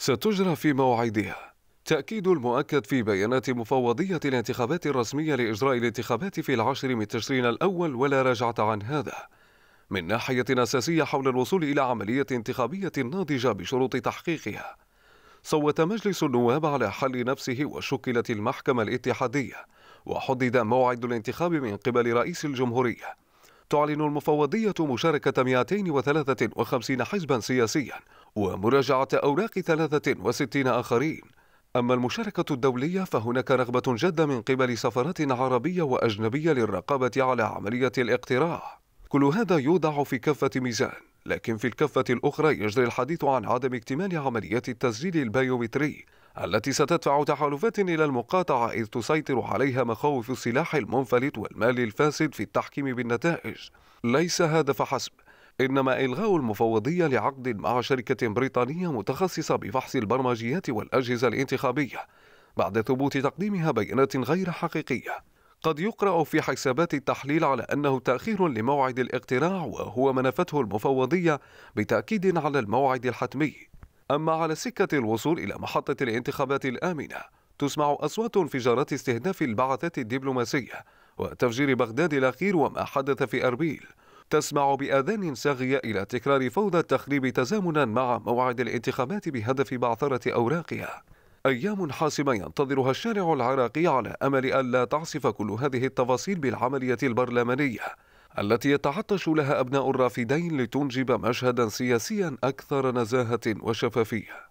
ستجرى في موعدها تأكيد المؤكد في بيانات مفوضية الانتخابات الرسمية لإجراء الانتخابات في العاشر من تشرين الأول ولا راجعة عن هذا من ناحية أساسية حول الوصول إلى عملية انتخابية ناضجة بشروط تحقيقها صوت مجلس النواب على حل نفسه وشكلت المحكمة الاتحادية وحدد موعد الانتخاب من قبل رئيس الجمهورية تعلن المفوضية مشاركة 253 حزبا سياسيا ومراجعة أوراق 63 آخرين أما المشاركة الدولية فهناك رغبة جادة من قبل سفارات عربية وأجنبية للرقابة على عملية الاقتراع كل هذا يوضع في كفة ميزان لكن في الكفة الأخرى يجري الحديث عن عدم اكتمال عمليات التسجيل البيومتري التي ستدفع تحالفات إلى المقاطعة إذ تسيطر عليها مخاوف السلاح المنفلت والمال الفاسد في التحكيم بالنتائج ليس هذا فحسب إنما إلغاء المفوضية لعقد مع شركة بريطانية متخصصة بفحص البرمجيات والأجهزة الانتخابية بعد ثبوت تقديمها بيانات غير حقيقية قد يقرأ في حسابات التحليل على أنه تأخير لموعد الاقتراع وهو ما نفته المفوضية بتأكيد على الموعد الحتمي أما على سكة الوصول إلى محطة الانتخابات الآمنة تسمع أصوات انفجارات استهداف البعثات الدبلوماسية وتفجير بغداد الأخير وما حدث في أربيل تسمع بآذان ساغية إلى تكرار فوضى التخريب تزامنا مع موعد الانتخابات بهدف بعثرة أوراقها أيام حاسمة ينتظرها الشارع العراقي على أمل ألا تعصف كل هذه التفاصيل بالعملية البرلمانية التي يتعطش لها أبناء الرافدين لتنجب مشهدا سياسيا أكثر نزاهة وشفافية